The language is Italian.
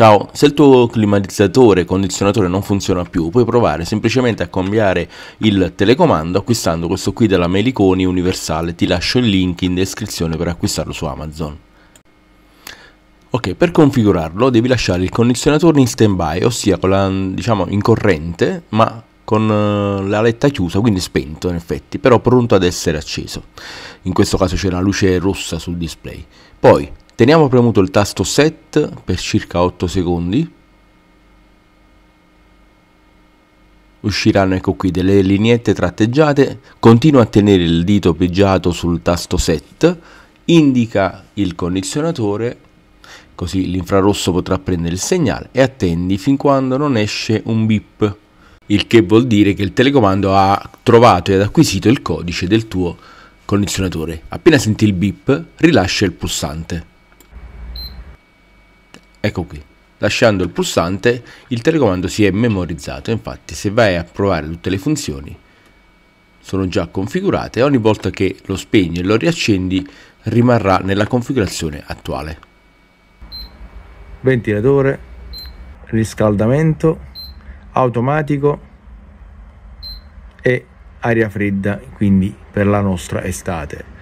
Ciao, se il tuo climatizzatore e condizionatore non funziona più, puoi provare semplicemente a cambiare il telecomando acquistando questo qui della Meliconi Universale. Ti lascio il link in descrizione per acquistarlo su Amazon. Ok, per configurarlo devi lasciare il condizionatore in stand-by, ossia con la, diciamo, in corrente, ma con eh, la letta chiusa, quindi spento in effetti, però pronto ad essere acceso. In questo caso c'è una luce rossa sul display. Poi Teniamo premuto il tasto set per circa 8 secondi. Usciranno ecco qui delle lineette tratteggiate. Continua a tenere il dito pigiato sul tasto set. Indica il condizionatore così l'infrarosso potrà prendere il segnale e attendi fin quando non esce un bip, il che vuol dire che il telecomando ha trovato ed acquisito il codice del tuo condizionatore. Appena senti il bip, rilascia il pulsante. Ecco qui. Lasciando il pulsante il telecomando si è memorizzato, infatti se vai a provare tutte le funzioni sono già configurate, ogni volta che lo spegni e lo riaccendi rimarrà nella configurazione attuale. Ventilatore, riscaldamento, automatico e aria fredda, quindi per la nostra estate.